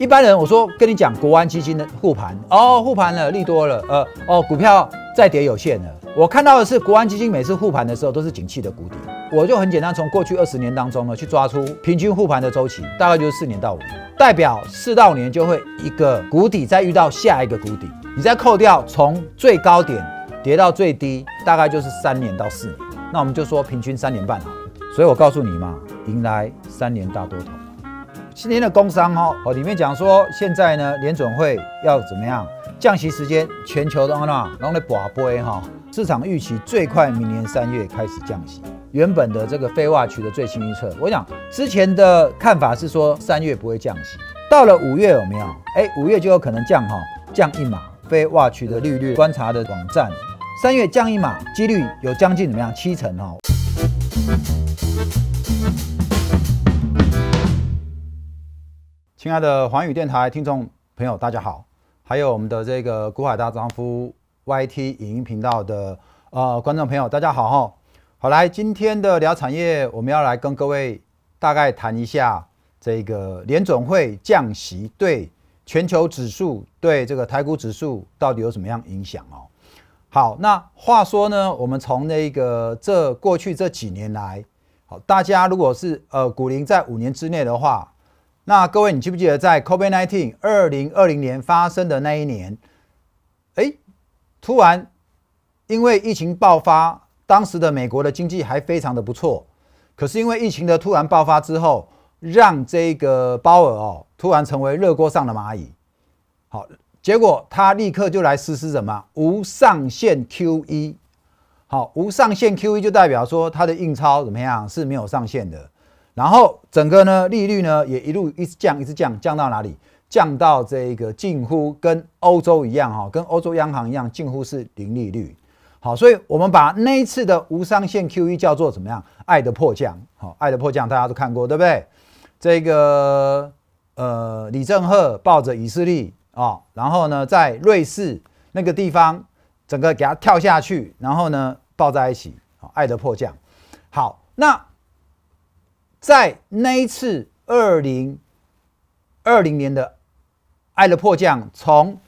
一般人，我说跟你讲，国安基金的护盘哦，护盘了，利多了，呃，哦，股票再跌有限了。我看到的是，国安基金每次护盘的时候都是景气的谷底。我就很简单，从过去二十年当中呢，去抓出平均护盘的周期，大概就是四年到五年，代表四到五年就会一个谷底，再遇到下一个谷底，你再扣掉从最高点跌到最低，大概就是三年到四年。那我们就说平均三年半好了。所以我告诉你嘛，迎来三年大多头。今天的工商哦，哦，里面讲说现在呢，联准会要怎么样降息时间？全球的呢，然后在广播哈，市场预期最快明年三月开始降息。原本的这个非挖取的最新预测，我想之前的看法是说三月不会降息，到了五月有没有？哎，五月就有可能降哈，降一码。非挖取的利率观察的网站，三月降一码几率有将近怎么样七成哈。亲爱的环宇电台听众朋友，大家好！还有我们的这个古海大丈夫 YT 影音频道的呃观众朋友，大家好哈！好来，今天的聊产业，我们要来跟各位大概谈一下这个联准会降息对全球指数、对这个台股指数到底有什么样影响哦。好，那话说呢，我们从那个这过去这几年来，好，大家如果是呃股龄在五年之内的话。那各位，你记不记得在 COVID-19 二零二零年发生的那一年？哎，突然因为疫情爆发，当时的美国的经济还非常的不错。可是因为疫情的突然爆发之后，让这个鲍尔哦突然成为热锅上的蚂蚁。好，结果他立刻就来实施什么无上限 QE。好，无上限 QE 就代表说他的印钞怎么样是没有上限的。然后整个呢，利率呢也一路一直降一直降，降到哪里？降到这个近乎跟欧洲一样哈，跟欧洲央行一样，近乎是零利率。好，所以我们把那一次的无上限 QE 叫做怎么样？爱的迫降。好，爱的迫降大家都看过，对不对？这个呃，李正赫抱着以色列啊，然后呢，在瑞士那个地方，整个给他跳下去，然后呢，抱在一起。好，爱的迫降。好，那。在那一次，二零二零年的爱的迫降，从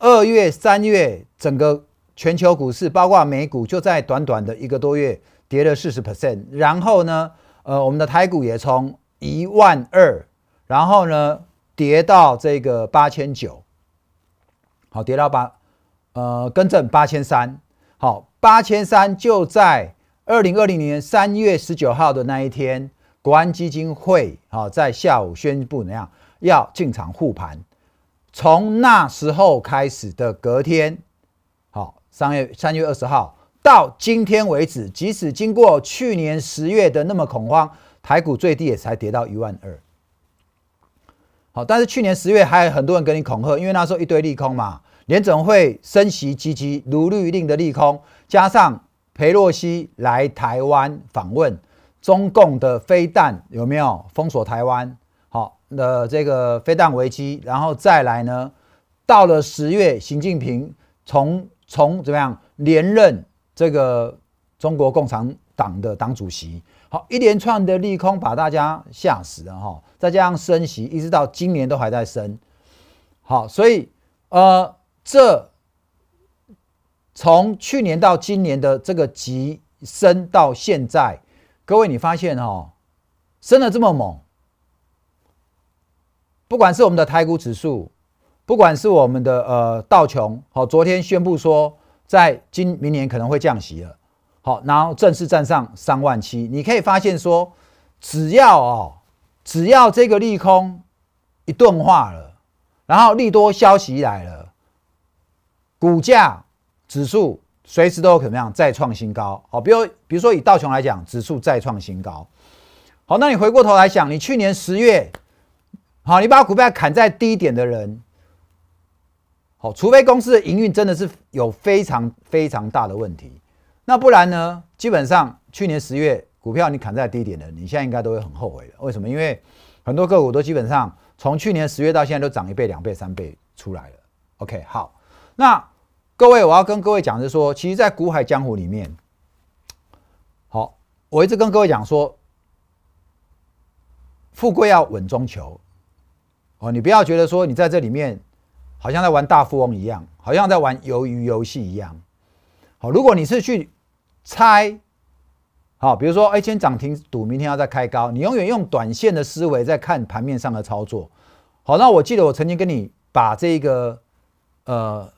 二月、三月，整个全球股市，包括美股，就在短短的一个多月跌了四十 percent。然后呢，呃，我们的台股也从一万二，然后呢跌到这个八千九，好，跌到八，呃，跟正八千三，好，八千三就在二零二零年三月十九号的那一天。国安基金会啊，在下午宣布那样要进场护盘。从那时候开始的隔天，好，三月三月二十号到今天为止，即使经过去年十月的那么恐慌，台股最低也才跌到一万二。好，但是去年十月还有很多人跟你恐吓，因为那时候一堆利空嘛，联总会升息、积极如律令的利空，加上裴洛西来台湾访问。中共的飞弹有没有封锁台湾？好，那这个飞弹危机，然后再来呢？到了十月，习近平从从怎么样连任这个中国共产党的党主席？好，一连串的利空把大家吓死了哈！再加上升息，一直到今年都还在升。好，所以呃，这从去年到今年的这个急升到现在。各位，你发现哦，升的这么猛，不管是我们的台股指数，不管是我们的呃道琼，好，昨天宣布说在今明年可能会降息了，好，然后正式站上三万七，你可以发现说，只要哦，只要这个利空一顿化了，然后利多消息来了，股价指数。随时都有可能量再创新高，好，比如比如说以道琼来讲，指数再创新高，好，那你回过头来想，你去年十月，好，你把股票砍在低点的人，好，除非公司的营运真的是有非常非常大的问题，那不然呢，基本上去年十月股票你砍在低点的，你现在应该都会很后悔的，为什么？因为很多个股都基本上从去年十月到现在都涨一倍、两倍、三倍出来了。OK，好，那。各位，我要跟各位讲的是说，其实，在股海江湖里面，好，我一直跟各位讲说，富贵要稳中求，哦，你不要觉得说你在这里面好像在玩大富翁一样，好像在玩鱿鱼游戏一样。好，如果你是去猜，好，比如说，哎，今天涨停赌明天要再开高，你永远用短线的思维在看盘面上的操作。好，那我记得我曾经跟你把这个，呃。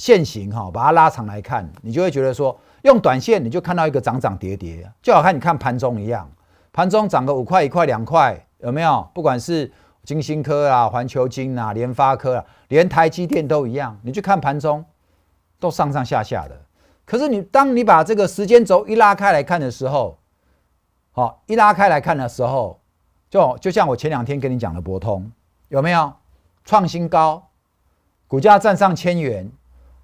线型哈，把它拉长来看，你就会觉得说，用短线你就看到一个涨涨跌跌，就好看你看盘中一样，盘中涨个五块一块两块，有没有？不管是晶星科啊、环球晶啊、联发科啊，连台积电都一样，你去看盘中都上上下下的。可是你当你把这个时间轴一拉开来看的时候，好，一拉开来看的时候，就就像我前两天跟你讲的博通，有没有创新高，股价站上千元？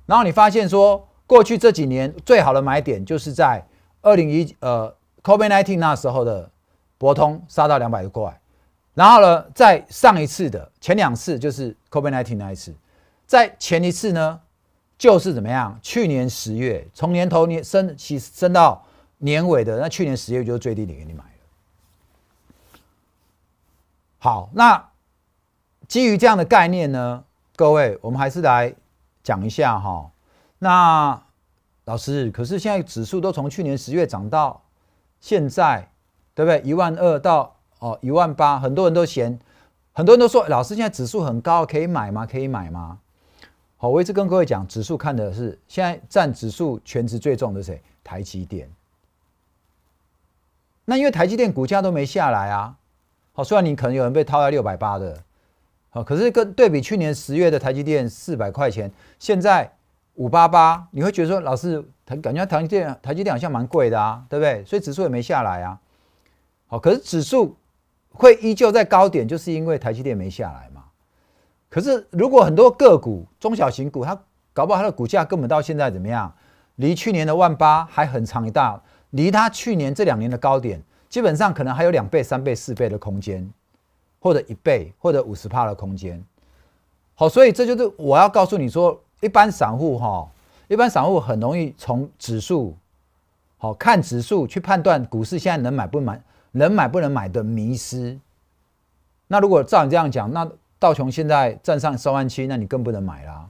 然后你发现说，过去这几年最好的买点就是在二零一呃，COVID nineteen 那时候的博通杀到两百多过，然后呢，在上一次的前两次就是 COVID nineteen 那一次，在前一次呢，就是怎么样？去年十月从年头年升起升到年尾的，那去年十月就是最低点，给你买了。好，那基于这样的概念呢，各位，我们还是来。讲一下哈，那老师，可是现在指数都从去年十月涨到现在，对不对？一万二到哦一万八，很多人都嫌，很多人都说老师现在指数很高，可以买吗？可以买吗？好，我一直跟各位讲，指数看的是现在占指数全值最重的谁？台积电。那因为台积电股价都没下来啊，好，虽然你可能有人被套在六百八的。可是跟对比去年十月的台积电四百块钱，现在五八八，你会觉得说，老师，感觉台积电台积电好像蛮贵的啊，对不对？所以指数也没下来啊。好，可是指数会依旧在高点，就是因为台积电没下来嘛。可是如果很多个股、中小型股，它搞不好它的股价根本到现在怎么样，离去年的万八还很长一大，离它去年这两年的高点，基本上可能还有两倍、三倍、四倍的空间。或者一倍，或者五十帕的空间，好，所以这就是我要告诉你说，一般散户哈，一般散户很容易从指数，好看指数去判断股市现在能买不买，能买不能买的迷失。那如果照你这样讲，那道琼现在站上三万七，那你更不能买啦。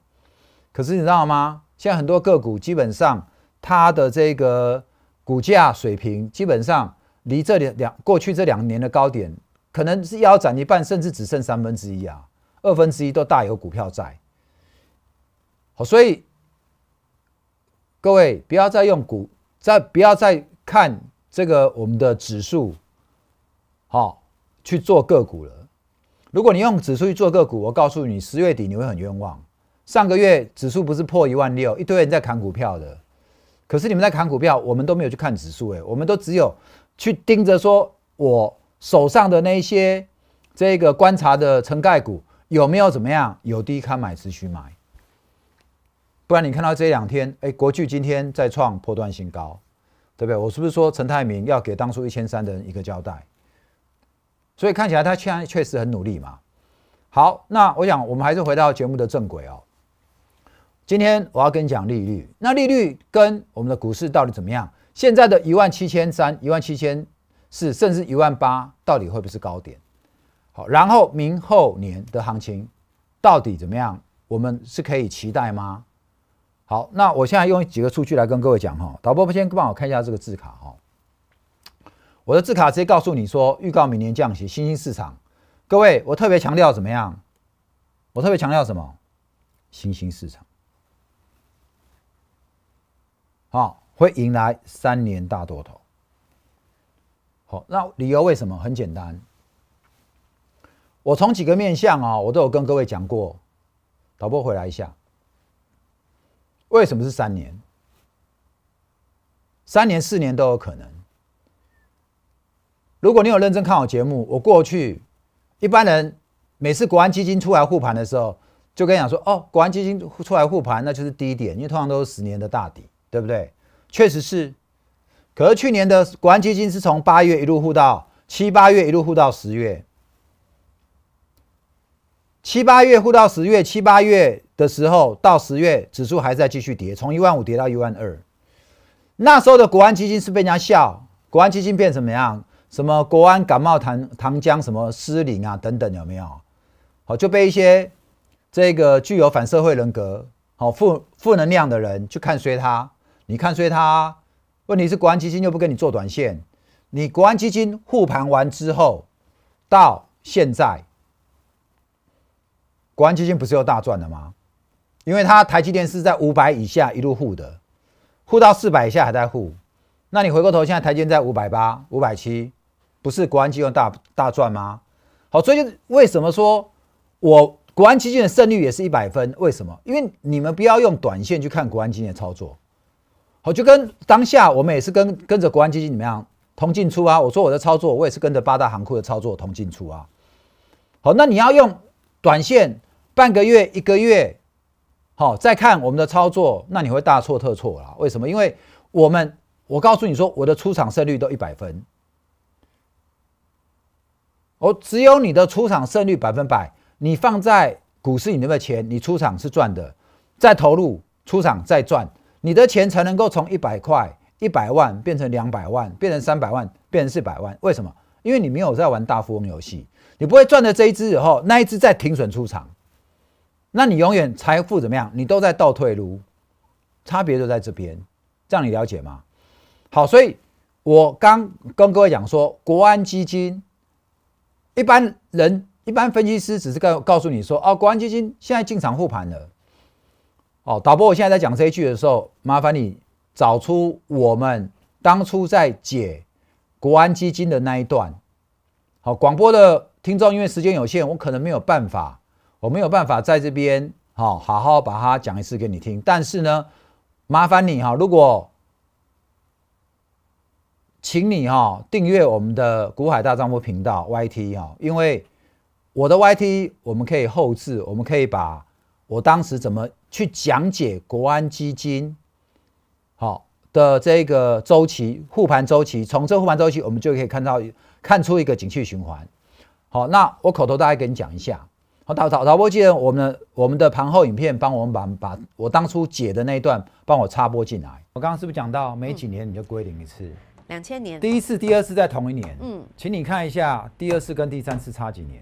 可是你知道吗？现在很多个股基本上它的这个股价水平，基本上离这两过去这两年的高点。可能是腰斩一半，甚至只剩三分之一啊，二分之一都大有股票在。好，所以各位不要再用股，再不要再看这个我们的指数，好去做个股了。如果你用指数去做个股，我告诉你，十月底你会很冤枉。上个月指数不是破一万六，一堆人在砍股票的，可是你们在砍股票，我们都没有去看指数，哎，我们都只有去盯着说我。手上的那些这个观察的城盖股有没有怎么样有低看买持续买，不然你看到这两天哎国巨今天再创破断新高，对不对？我是不是说陈泰明要给当初一千三的人一个交代？所以看起来他现在确实很努力嘛。好，那我想我们还是回到节目的正轨哦。今天我要跟你讲利率，那利率跟我们的股市到底怎么样？现在的一万七千三，一万七千。是，甚至一万八，到底会不会是高点？好，然后明后年的行情到底怎么样？我们是可以期待吗？好，那我现在用几个数据来跟各位讲哈。导播，不先帮我看一下这个字卡哈。我的字卡直接告诉你说，预告明年降息，新兴市场。各位，我特别强调怎么样？我特别强调什么？新兴市场。好，会迎来三年大多头。好，那理由为什么？很简单，我从几个面相啊，我都有跟各位讲过，导播回来一下，为什么是三年？三年、四年都有可能。如果你有认真看我节目，我过去一般人每次国安基金出来护盘的时候，就跟你讲说，哦，国安基金出来护盘，那就是低点，因为通常都是十年的大底，对不对？确实是。可是去年的国安基金是从八月一路护到七八月一路护到十月，七八月护到十月，七八月的时候到十月指数还在继续跌，从一万五跌到一万二。那时候的国安基金是被人家笑，国安基金变怎么样？什么国安感冒糖糖浆、什么失灵啊等等，有没有？好，就被一些这个具有反社会人格、好负负能量的人去看衰它，你看衰它。问题是国安基金又不跟你做短线，你国安基金护盘完之后，到现在，国安基金不是又大赚了吗？因为它台积电是在五百以下一路护的，护到四百以下还在护，那你回过头，现在台积电在五百八、五百七，不是国安基金大大赚吗？好，所以为什么说我国安基金的胜率也是一百分？为什么？因为你们不要用短线去看国安基金的操作。我就跟当下，我们也是跟跟着国安基金怎么样同进出啊？我说我的操作，我也是跟着八大行库的操作同进出啊。好，那你要用短线半个月、一个月，好再看我们的操作，那你会大错特错啦。为什么？因为我们我告诉你说，我的出场胜率都一百分。我只有你的出场胜率百分百，你放在股市，你面的钱你出场是赚的，再投入出场再赚。你的钱才能够从一百块、一百万变成两百万，变成三百万，变成四百万。为什么？因为你没有在玩大富翁游戏，你不会赚了这一支以后，那一支再停损出场，那你永远财富怎么样？你都在倒退路，差别就在这边。这样你了解吗？好，所以我刚跟各位讲说，国安基金，一般人、一般分析师只是告告诉你说，哦，国安基金现在进场护盘了。哦，导播，我现在在讲这一句的时候，麻烦你找出我们当初在解国安基金的那一段。好，广播的听众，因为时间有限，我可能没有办法，我没有办法在这边，好，好好把它讲一次给你听。但是呢，麻烦你哈，如果，请你哈订阅我们的古海大丈夫频道 YT 哈，因为我的 YT 我们可以后置，我们可以把。我当时怎么去讲解国安基金，好的这个周期护盘周期，从这护盘周期我们就可以看到看出一个景气循环。好，那我口头大概跟你讲一下。导导导播记得我们我们的盘后影片，帮我们把把我当初解的那一段帮我插播进来。我刚刚是不是讲到，每几年你就归零一次？两千年第一次、第二次在同一年。嗯，请你看一下第二次跟第三次差几年。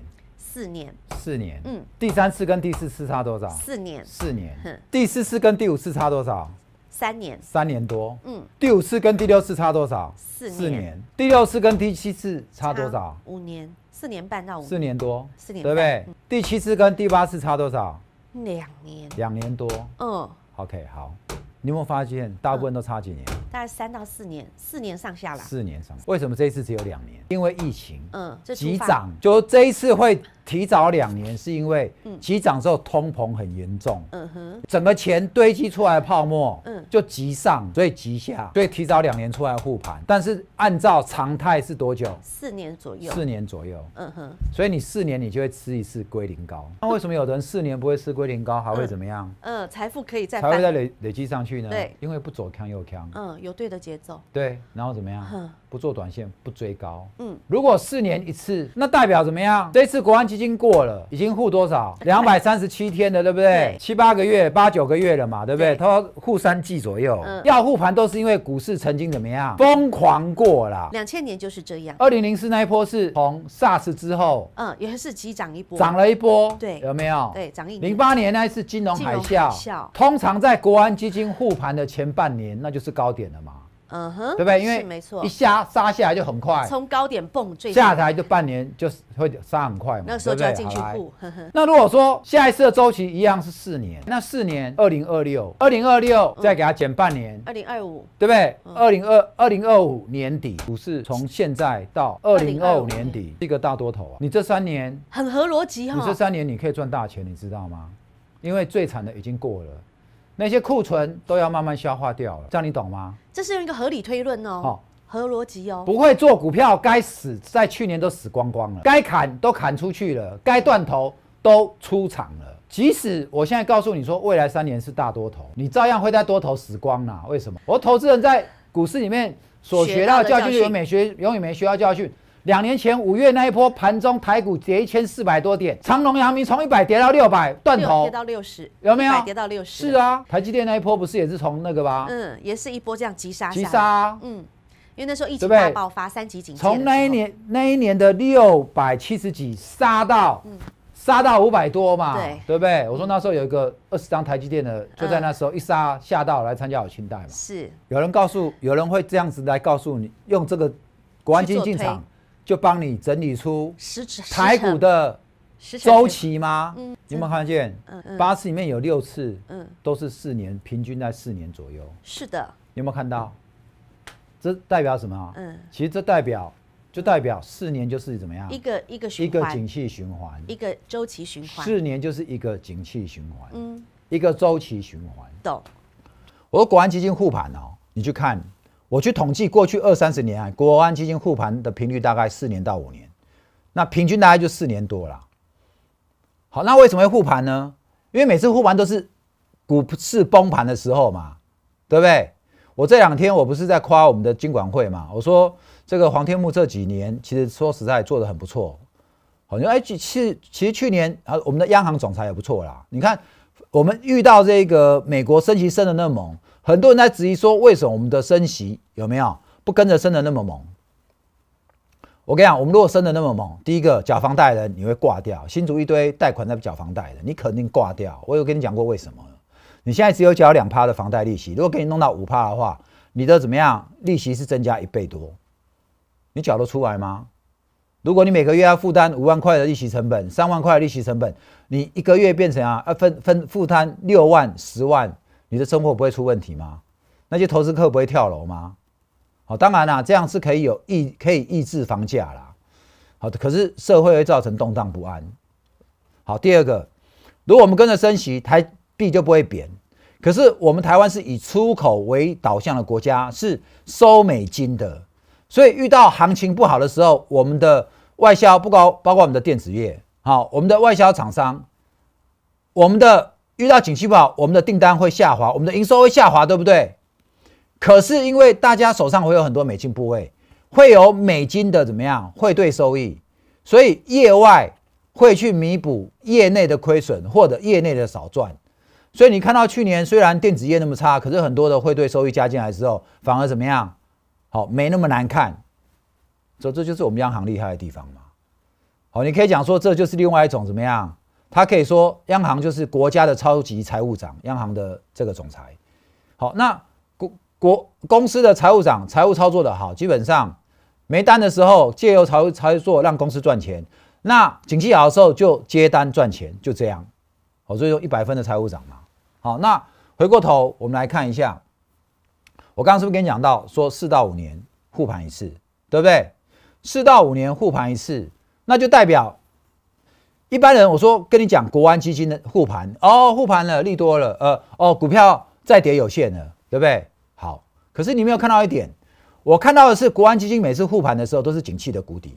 四年，四年，嗯，第三次跟第四次差多少？四年，四年，第四次跟第五次差多少？三年，三年多，嗯，第五次跟第六次差多少？四四年，第六次跟第七次差多少？五年，四年半到五，四年多，四年，对不对？第七次跟第八次差多少？两年，两年多，嗯，OK，好，你有没有发现大部分都差几年？大概三到四年，四年上下啦。四年上，为什么这一次只有两年？因为疫情，嗯，急涨，就这一次会。提早两年是因为急涨之后通膨很严重，嗯哼，整个钱堆积出来的泡沫，嗯，就急上，所以急下，所以提早两年出来护盘。但是按照常态是多久？四年左右。四年左右，嗯哼。所以你四年你就会吃一次龟苓膏。那为什么有的人四年不会吃龟苓膏，还会怎么样？嗯，财富可以再财富再累累积上去呢？对，因为不左锵右锵，嗯，有对的节奏。对，然后怎么样？不做短线，不追高。嗯，如果四年一次，那代表怎么样？这次国安基金过了，已经护多少？两百三十七天了，对不对？七八个月，八九个月了嘛，对不对？他护三季左右，要护盘都是因为股市曾经怎么样？疯狂过了。两千年就是这样。二零零四那一波是从 SARS 之后，嗯，也是急涨一波，涨了一波，对，有没有？对，涨一。零八年那一次金融海啸，通常在国安基金护盘的前半年，那就是高点了嘛。嗯哼，对不对？因为没错，一下杀下来就很快，从高点蹦最下台就半年就会杀很快嘛。那时候就要进去那如果说下一次的周期一样是四年，那四年二零二六，二零二六再给它减半年，二零二五，对不对？二零二二零二五年底，股市从现在到二零二五年底是一个大多头啊。你这三年很合逻辑哈。你这三年你可以赚大钱，你知道吗？因为最惨的已经过了。那些库存都要慢慢消化掉了，这你懂吗？这是用一个合理推论哦，合逻辑哦。不会做股票该死，在去年都死光光了，该砍都砍出去了，该断头都出场了。即使我现在告诉你说未来三年是大多头，你照样会在多头死光啦。为什么？我投资人在股市里面所学到的教训，永远没学，永远没学到教训。两年前五月那一波盘中台股跌一千四百多点，长隆、阳明从一百跌到六百，断头跌到六十，有没有跌到六十？是啊，台积电那一波不是也是从那个吧？嗯，也是一波这样急杀。急杀，嗯，因为那时候疫情大爆发，三级警戒。从那一年那一年的六百七十几杀到，杀到五百多嘛，对不对？我说那时候有一个二十张台积电的，就在那时候一杀吓到来参加好清代嘛。是，有人告诉有人会这样子来告诉你，用这个国安金进场。就帮你整理出台股的周期吗？有没有看见？八次里面有六次都是四年，平均在四年左右。是的，有没有看到？这代表什么？其实这代表就代表四年就是怎么样？一个一个循一个景气循环，一个周期循环。四年就是一个景气循环，一个周期循环。懂。我说，国安基金护盘哦，你去看。我去统计过去二三十年啊，国安基金护盘的频率大概四年到五年，那平均大概就四年多了。好，那为什么会护盘呢？因为每次护盘都是股市崩盘的时候嘛，对不对？我这两天我不是在夸我们的金管会嘛，我说这个黄天木这几年其实说实在做的很不错。好，你说哎，去去其实去年啊，我们的央行总裁也不错啦。你看我们遇到这个美国升级升的那么猛。很多人在质疑说，为什么我们的升息有没有不跟着升的那么猛？我跟你讲，我们如果升的那么猛，第一个，缴房贷人你会挂掉，新竹一堆贷款在缴房贷的，你肯定挂掉。我有跟你讲过为什么？你现在只有缴两趴的房贷利息，如果给你弄到五趴的话，你的怎么样？利息是增加一倍多，你缴得出来吗？如果你每个月要负担五万块的利息成本，三万块利息成本，你一个月变成啊，分分负担六万、十万。你的生活不会出问题吗？那些投资客不会跳楼吗？好，当然啦，这样是可以有抑可以抑制房价啦。好，可是社会会造成动荡不安。好，第二个，如果我们跟着升息，台币就不会贬。可是我们台湾是以出口为导向的国家，是收美金的，所以遇到行情不好的时候，我们的外销不高，包括我们的电子业，好，我们的外销厂商，我们的。遇到景气不好，我们的订单会下滑，我们的营收会下滑，对不对？可是因为大家手上会有很多美金部位，会有美金的怎么样汇兑收益，所以业外会去弥补业内的亏损或者业内的少赚，所以你看到去年虽然电子业那么差，可是很多的汇兑收益加进来之后，反而怎么样好没那么难看，所以这就是我们央行厉害的地方嘛。好，你可以讲说这就是另外一种怎么样。他可以说，央行就是国家的超级财务长，央行的这个总裁。好，那国国公司的财务长，财务操作的好，基本上没单的时候借由财务操作让公司赚钱，那景气好的时候就接单赚钱，就这样。好，所以说一百分的财务长嘛。好，那回过头我们来看一下，我刚刚是不是跟你讲到说四到五年护盘一次，对不对？四到五年护盘一次，那就代表。一般人，我说跟你讲，国安基金的护盘哦，护盘了，利多了，呃，哦，股票再跌有限了，对不对？好，可是你没有看到一点，我看到的是国安基金每次护盘的时候都是景气的谷底。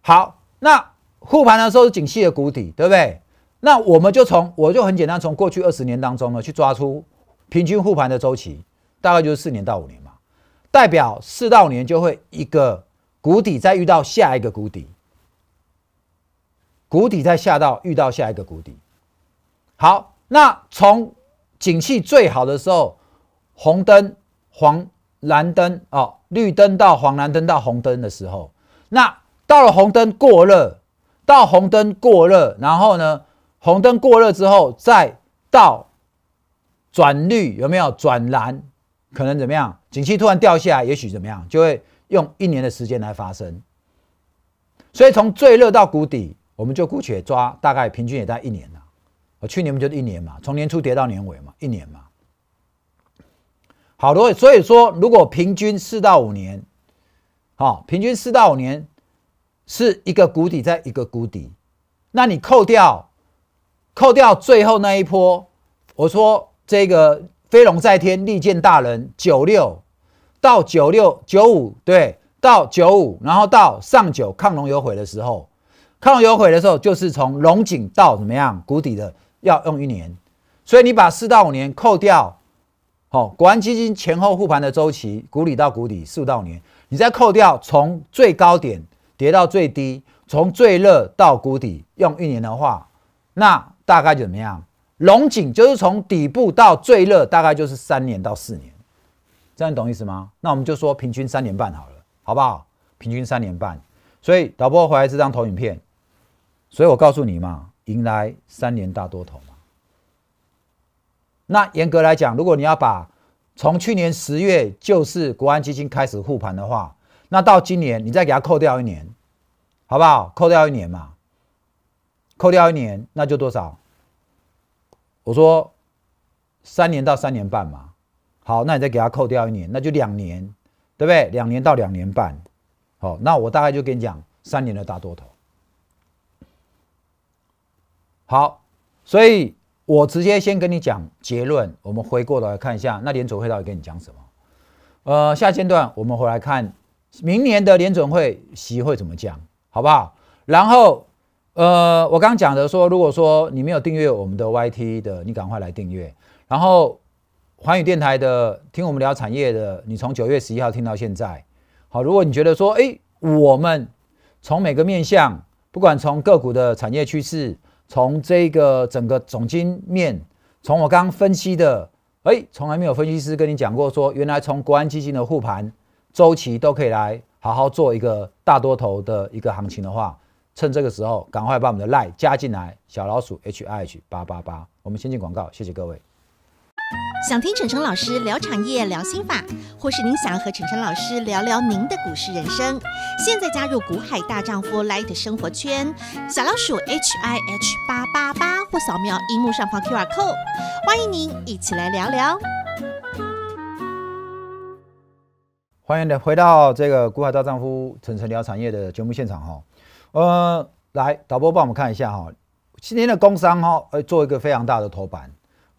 好，那护盘的时候是景气的谷底，对不对？那我们就从我就很简单从过去二十年当中呢去抓出平均护盘的周期，大概就是四年到五年嘛，代表四到五年就会一个谷底，再遇到下一个谷底。谷底再下到遇到下一个谷底，好，那从景气最好的时候，红灯、黄、蓝灯哦，绿灯到黄蓝灯到红灯的时候，那到了红灯过热，到红灯过热，然后呢，红灯过热之后再到转绿，有没有转蓝？可能怎么样？景气突然掉下来，也许怎么样，就会用一年的时间来发生。所以从最热到谷底。我们就姑且抓大概平均也在一年我去年不就是一年嘛，从年初跌到年尾嘛，一年嘛。好多，所以说如果平均四到五年，好，平均四到五年是一个谷底在一个谷底，那你扣掉扣掉最后那一波，我说这个飞龙在天利剑大人九六到九六九五对，到九五，然后到上九亢龙有悔的时候。抗到有悔的时候，就是从龙井到怎么样谷底的要用一年，所以你把四到五年扣掉，好，国安基金前后护盘的周期，谷底到谷底四到五年，你再扣掉从最高点跌到最低，从最热到谷底用一年的话，那大概怎么样？龙井就是从底部到最热大概就是三年到四年，这样你懂意思吗？那我们就说平均三年半好了，好不好？平均三年半，所以导播回来这张投影片。所以我告诉你嘛，迎来三年大多头嘛。那严格来讲，如果你要把从去年十月就是国安基金开始护盘的话，那到今年你再给它扣掉一年，好不好？扣掉一年嘛，扣掉一年那就多少？我说三年到三年半嘛。好，那你再给它扣掉一年，那就两年，对不对？两年到两年半。好，那我大概就跟你讲三年的大多头。好，所以我直接先跟你讲结论。我们回过头来看一下，那联准会到底跟你讲什么？呃，下阶段我们回来看明年的联准会席会怎么讲，好不好？然后，呃，我刚讲的说，如果说你没有订阅我们的 Y T 的，你赶快来订阅。然后，环宇电台的听我们聊产业的，你从九月十一号听到现在。好，如果你觉得说，哎，我们从每个面向，不管从个股的产业趋势，从这个整个总经面，从我刚刚分析的，哎，从来没有分析师跟你讲过，说原来从国安基金的护盘周期都可以来好好做一个大多头的一个行情的话，趁这个时候赶快把我们的 lie 加进来，小老鼠 H I H 八八八，我们先进广告，谢谢各位。想听陈晨老师聊产业、聊心法，或是您想和陈晨老师聊聊您的股市人生，现在加入“股海大丈夫 ”Live 生活圈，小老鼠 h i h 八八八或扫描荧幕上方 QR Code，欢迎您一起来聊聊。欢迎的回到这个“股海大丈夫”陈诚聊产业的节目现场哈。呃，来导播帮我们看一下哈，今天的工商哈，呃，做一个非常大的头版。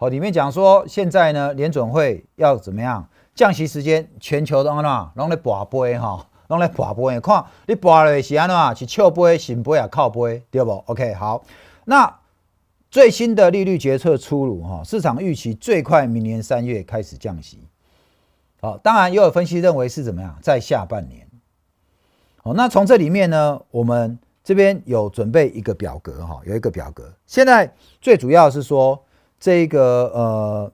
里面讲说，现在呢，联准会要怎么样降息？时间全球的啊，拿来播杯哈，拿来播杯，看你播的是安的是翘杯、醒杯啊、靠杯对不？OK，好，那最新的利率决策出炉哈，市场预期最快明年三月开始降息。好，当然也有分析认为是怎么样，在下半年。好，那从这里面呢，我们这边有准备一个表格哈，有一个表格，现在最主要是说。这个呃，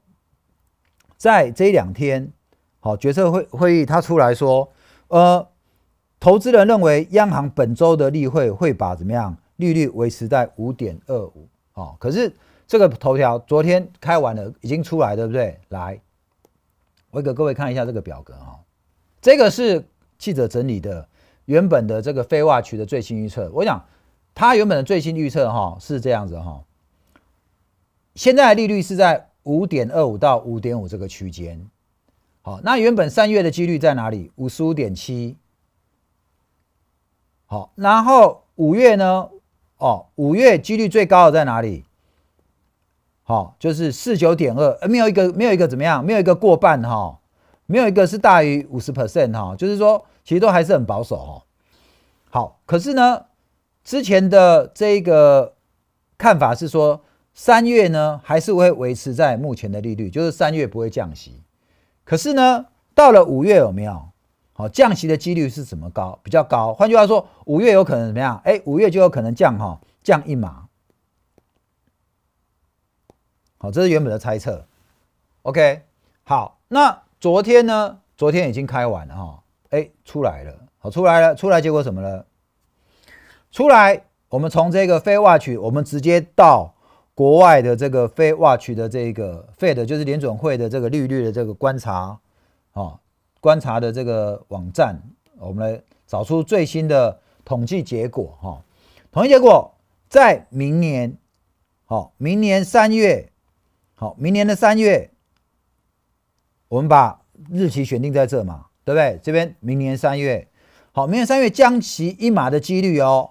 在这两天，好决策会会议，他出来说，呃，投资人认为央行本周的例会会把怎么样利率维持在五点二五，好，可是这个头条昨天开完了已经出来，对不对？来，我给各位看一下这个表格哈，这个是记者整理的原本的这个废话区的最新预测，我想他原本的最新预测哈是这样子哈。现在的利率是在五点二五到五点五这个区间，好，那原本三月的几率在哪里？五十五点七，好，然后五月呢？哦，五月几率最高的在哪里？好，就是四九点二，没有一个没有一个怎么样？没有一个过半哈，没有一个是大于五十 percent 哈，就是说其实都还是很保守哈。好，可是呢，之前的这个看法是说。三月呢，还是会维持在目前的利率，就是三月不会降息。可是呢，到了五月有没有？好，降息的几率是怎么高？比较高。换句话说，五月有可能怎么样？哎，五月就有可能降哈，降一码。好，这是原本的猜测。OK，好，那昨天呢？昨天已经开完了哈，哎，出来了，好出来了，出来结果什么了？出来，我们从这个非 Watch，我们直接到。国外的这个非 Watch 的这个 Fed，就是联准会的这个利率的这个观察啊，观察的这个网站，我们来找出最新的统计结果哈。统计结果在明年，好，明年三月，好，明年的三月，我们把日期选定在这嘛，对不对？这边明年三月，好，明年三月将其一码的几率哦。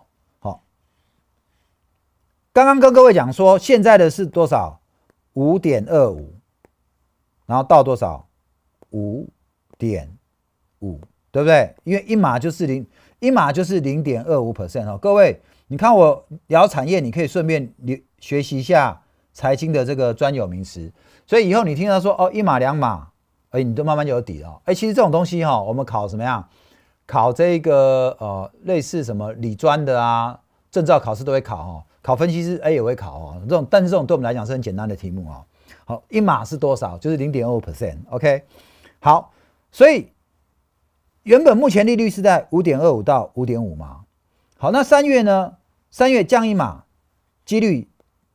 刚刚跟各位讲说，现在的是多少？五点二五，然后到多少？五点五，对不对？因为一码就是零，一码就是零点二五 percent 哦。各位，你看我聊产业，你可以顺便你学习一下财经的这个专有名词，所以以后你听到说哦一码两码，哎，你都慢慢就有底了。哎，其实这种东西哈，我们考什么样？考这个呃，类似什么理专的啊，证照考试都会考哦。考分析师哎也会考哦，这种但是这种对我们来讲是很简单的题目哦。好，一码是多少？就是零点二五 percent。OK，好，所以原本目前利率是在五点二五到五点五嘛。好，那三月呢？三月降一码，几率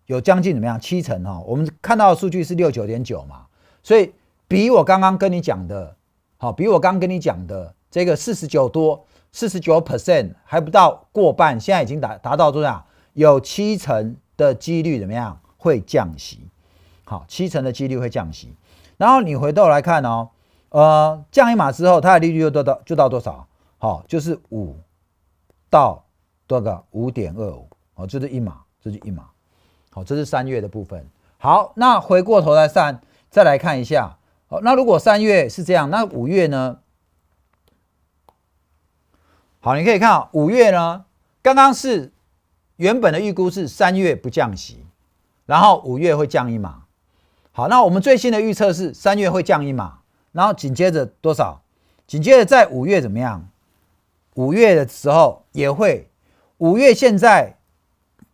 有将近怎么样？七成哦。我们看到的数据是六九点九嘛。所以比我刚刚跟你讲的，好，比我刚跟你讲的这个四十九多，四十九 percent 还不到过半，现在已经达达到多少？有七成的几率怎么样会降息？好，七成的几率会降息。然后你回头来看哦，呃，降一码之后，它的利率又到到就到多少？好，就是五到多少个？五点二五，哦，就是一码，这就一码。好，这是三月的部分。好，那回过头来算，再来看一下。好，那如果三月是这样，那五月呢？好，你可以看，五月呢，刚刚是。原本的预估是三月不降息，然后五月会降一码。好，那我们最新的预测是三月会降一码，然后紧接着多少？紧接着在五月怎么样？五月的时候也会，五月现在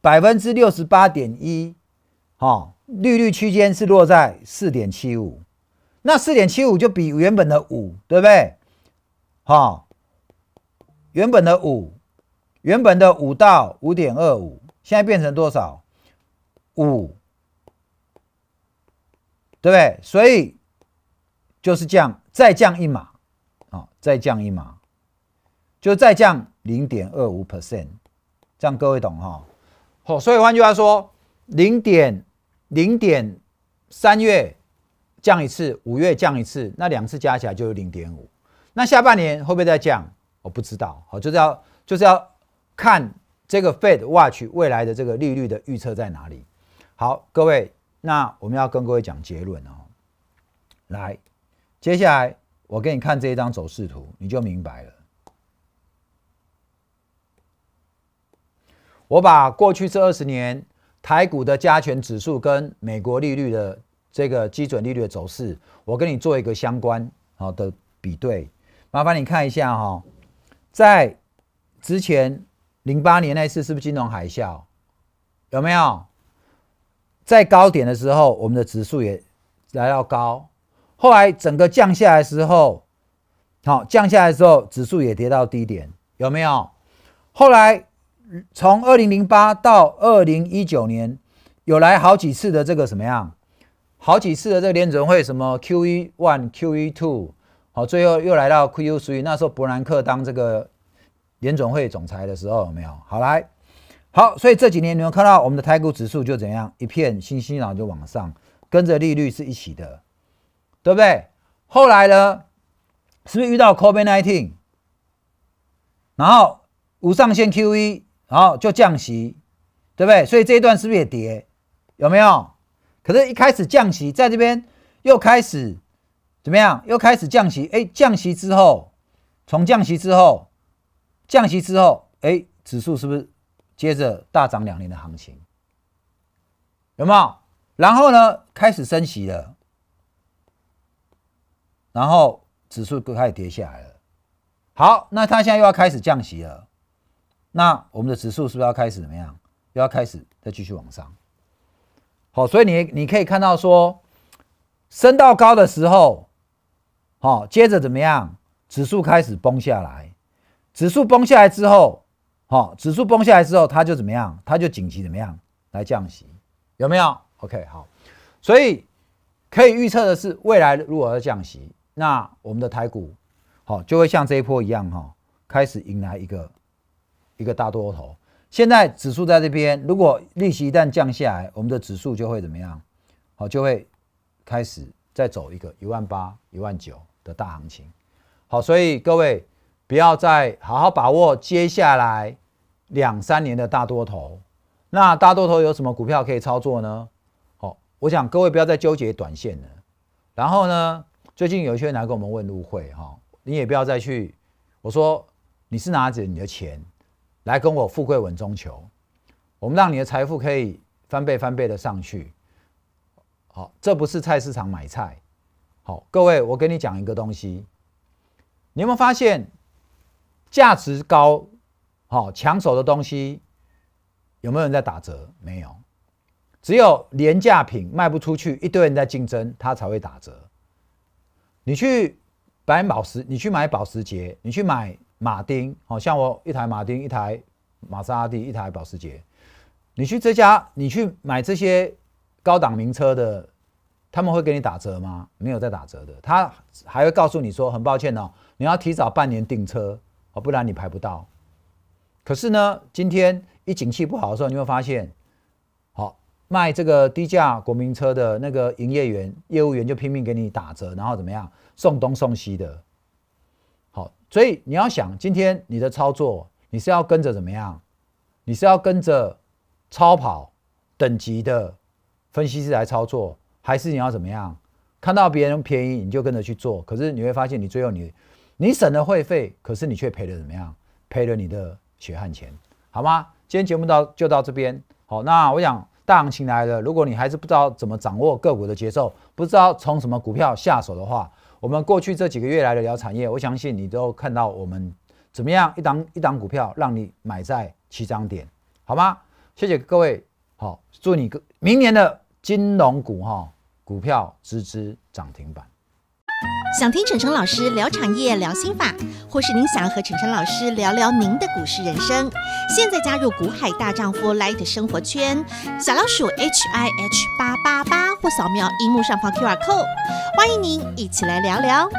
百分之六十八点一，好，利率区间是落在四点七五，那四点七五就比原本的五，对不对？好，原本的五。原本的五到五点二五，现在变成多少？五，对不对？所以就是降，再降一码，哦，再降一码，就再降零点二五 percent，这样各位懂哈？好，所以换句话说，零点零点三月降一次，五月降一次，那两次加起来就是零点五。那下半年会不会再降？我不知道，好，就是要就是要。看这个 Fed Watch 未来的这个利率的预测在哪里？好，各位，那我们要跟各位讲结论啊。来，接下来我给你看这一张走势图，你就明白了。我把过去这二十年台股的加权指数跟美国利率的这个基准利率的走势，我跟你做一个相关好的比对。麻烦你看一下哈，在之前。零八年那次是不是金融海啸？有没有在高点的时候，我们的指数也来到高，后来整个降下来时候，好降下来之后，指数也跌到低点，有没有？后来从二零零八到二零一九年，有来好几次的这个什么样？好几次的这个联准会什么 Q E one、Q E two，好，最后又来到 Q E three，那时候伯南克当这个。联总会总裁的时候有没有好来好？所以这几年你们看到我们的台股指数就怎样一片欣欣然就往上，跟着利率是一起的，对不对？后来呢，是不是遇到 COVID nineteen，然后无上限 QE，然后就降息，对不对？所以这一段是不是也跌？有没有？可是一开始降息，在这边又开始怎么样？又开始降息，哎，降息之后，从降息之后。降息之后，哎，指数是不是接着大涨两年的行情？有没有？然后呢，开始升息了，然后指数开始跌下来了。好，那它现在又要开始降息了，那我们的指数是不是要开始怎么样？又要开始再继续往上？好，所以你你可以看到说，升到高的时候，好，接着怎么样？指数开始崩下来。指数崩下来之后，好，指数崩下来之后，它就怎么样？它就紧急怎么样来降息？有没有？OK，好。所以可以预测的是，未来如果要降息，那我们的台股好就会像这一波一样哈，开始迎来一个一个大多头。现在指数在这边，如果利息一旦降下来，我们的指数就会怎么样？好，就会开始再走一个一万八、一万九的大行情。好，所以各位。不要再好好把握接下来两三年的大多头，那大多头有什么股票可以操作呢？好，我想各位不要再纠结短线了。然后呢，最近有一些人来跟我们问入会哈，你也不要再去。我说你是拿着你的钱来跟我富贵稳中求，我们让你的财富可以翻倍翻倍的上去。好，这不是菜市场买菜。好，各位，我跟你讲一个东西，你有没有发现？价值高、好抢手的东西，有没有人在打折？没有，只有廉价品卖不出去，一堆人在竞争，它才会打折。你去买保时，你去买保时捷，你去买马丁，好像我一台马丁、一台玛莎拉蒂、一台保时捷，你去这家，你去买这些高档名车的，他们会给你打折吗？没有在打折的，他还会告诉你说：“很抱歉哦，你要提早半年订车。”哦，不然你排不到。可是呢，今天一景气不好的时候，你会发现，好卖这个低价国民车的那个营业员、业务员就拼命给你打折，然后怎么样送东送西的。好，所以你要想，今天你的操作，你是要跟着怎么样？你是要跟着超跑等级的分析师来操作，还是你要怎么样？看到别人便宜你就跟着去做？可是你会发现，你最后你。你省了会费，可是你却赔了怎么样？赔了你的血汗钱，好吗？今天节目到就到这边。好，那我想大行情来了，如果你还是不知道怎么掌握个股的节奏，不知道从什么股票下手的话，我们过去这几个月来的聊产业，我相信你都看到我们怎么样一档一档股票让你买在起涨点，好吗？谢谢各位，好，祝你个明年的金融股哈股票支支涨停板。想听晨晨老师聊产业、聊心法，或是您想和晨晨老师聊聊您的股市人生，现在加入“股海大丈夫 l i t 生活圈，小老鼠 h i h 八八八或扫描荧幕上方 QR Code，欢迎您一起来聊聊。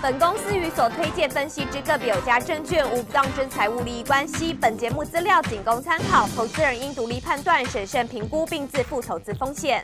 本公司与所推荐分析之个别有价证券无不当之财务利益关系。本节目资料仅供参考，投资人应独立判断、审慎评估并自负投资风险。